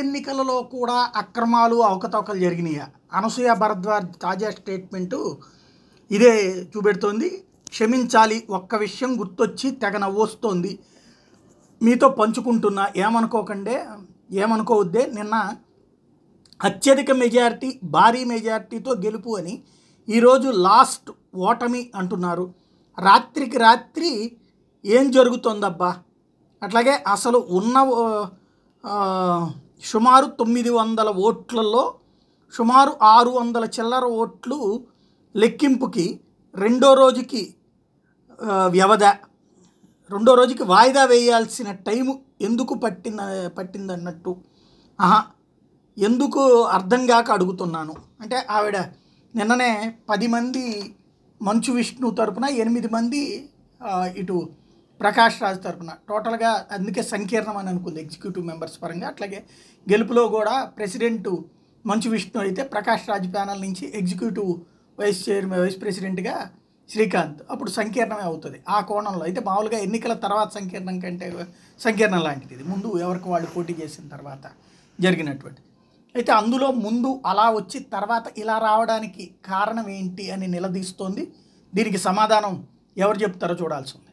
ఎన్నికలలో కూడా అక్రమాలు అవకతవకలు జరిగినాయా అనసూయ భరద్వాజ్ తాజా స్టేట్మెంటు ఇదే చూపెడుతోంది క్షమించాలి ఒక్క విషయం గుర్తొచ్చి తెగ నవ్వొస్తోంది మీతో పంచుకుంటున్నా ఏమనుకోకండే ఏమనుకోవద్దే నిన్న అత్యధిక మెజారిటీ భారీ మెజారిటీతో గెలుపు అని ఈరోజు లాస్ట్ ఓటమి అంటున్నారు రాత్రికి రాత్రి ఏం జరుగుతుందబ్బా అట్లాగే అసలు ఉన్న సుమారు తొమ్మిది వందల ఓట్లలో సుమారు ఆరు వందల చిల్లర ఓట్లు లెక్కింపుకి రెండో రోజుకి వ్యవధ రెండో రోజుకి వాయిదా వేయాల్సిన టైము ఎందుకు పట్టింద పట్టిందన్నట్టు ఆహా ఎందుకు అర్థం కాక అడుగుతున్నాను అంటే ఆవిడ నిన్ననే పది మంది మంచు విష్ణు తరపున ఎనిమిది మంది ఇటు ప్రకాష్ రాజ్ తరఫున టోటల్గా అందుకే సంకీర్ణం అని అనుకుంది ఎగ్జిక్యూటివ్ మెంబర్స్ పరంగా అట్లాగే గెలుపులో కూడా ప్రెసిడెంటు మంచు విష్ణు అయితే ప్రకాష్ రాజ్ ప్యానల్ నుంచి ఎగ్జిక్యూటివ్ వైస్ చైర్మన్ వైస్ ప్రెసిడెంట్గా శ్రీకాంత్ అప్పుడు సంకీర్ణమే అవుతుంది ఆ కోణంలో అయితే మామూలుగా ఎన్నికల తర్వాత సంకీర్ణం కంటే సంకీర్ణం లాంటిది ఇది ముందు ఎవరికి వాళ్ళు పోటీ చేసిన తర్వాత జరిగినటువంటి అయితే అందులో ముందు అలా వచ్చి తర్వాత ఇలా రావడానికి కారణం ఏంటి అని నిలదీస్తోంది దీనికి సమాధానం ఎవరు చెప్తారో చూడాల్సి ఉంది